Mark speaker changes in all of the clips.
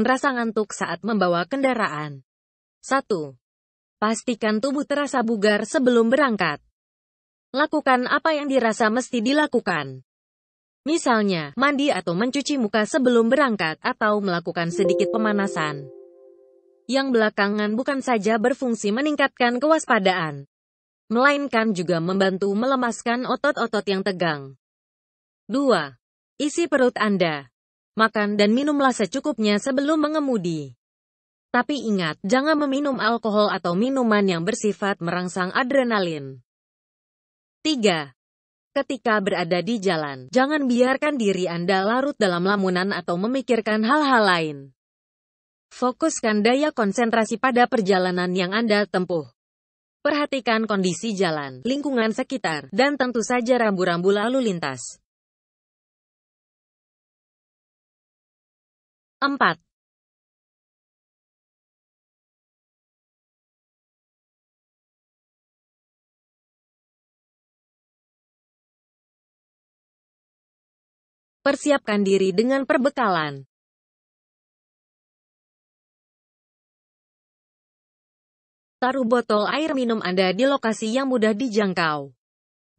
Speaker 1: rasa ngantuk saat membawa kendaraan. 1. Pastikan tubuh terasa bugar sebelum berangkat. Lakukan apa yang dirasa mesti dilakukan. Misalnya, mandi atau mencuci muka sebelum berangkat atau melakukan sedikit pemanasan. Yang belakangan bukan saja berfungsi meningkatkan kewaspadaan, melainkan juga membantu melemaskan otot-otot yang tegang. 2. Isi perut Anda Makan dan minumlah secukupnya sebelum mengemudi. Tapi ingat, jangan meminum alkohol atau minuman yang bersifat merangsang adrenalin. 3. Ketika berada di jalan, jangan biarkan diri Anda larut dalam lamunan atau memikirkan hal-hal lain. Fokuskan daya konsentrasi pada perjalanan yang Anda tempuh.
Speaker 2: Perhatikan kondisi jalan, lingkungan sekitar, dan tentu saja rambu-rambu lalu lintas. 4.
Speaker 3: Persiapkan diri dengan perbekalan.
Speaker 2: Taruh botol air minum Anda di lokasi yang mudah dijangkau.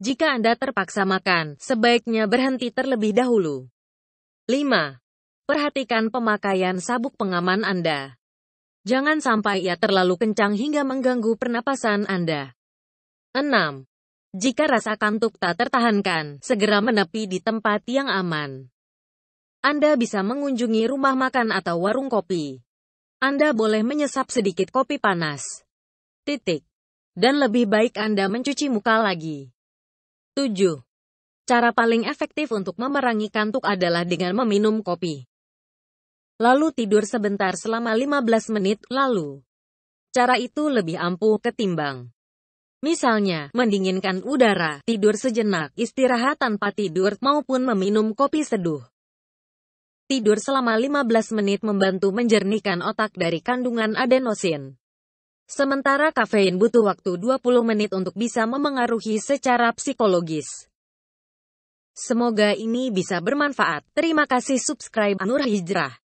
Speaker 2: Jika Anda terpaksa makan, sebaiknya
Speaker 1: berhenti terlebih dahulu. 5. Perhatikan pemakaian sabuk pengaman Anda. Jangan sampai ia terlalu kencang hingga mengganggu pernapasan Anda. 6. Jika rasa kantuk tak tertahankan, segera menepi di tempat yang aman. Anda bisa mengunjungi rumah makan atau warung kopi. Anda boleh menyesap sedikit kopi panas. Titik. Dan lebih baik Anda mencuci muka lagi. 7. Cara paling efektif untuk memerangi kantuk adalah dengan meminum kopi lalu tidur sebentar selama 15 menit, lalu. Cara itu lebih ampuh ketimbang. Misalnya, mendinginkan udara, tidur sejenak, istirahat tanpa tidur, maupun meminum kopi seduh. Tidur selama 15 menit membantu menjernihkan otak dari kandungan adenosin. Sementara kafein butuh waktu 20 menit untuk bisa memengaruhi secara psikologis.
Speaker 2: Semoga ini bisa bermanfaat. Terima kasih subscribe Nur Hijrah.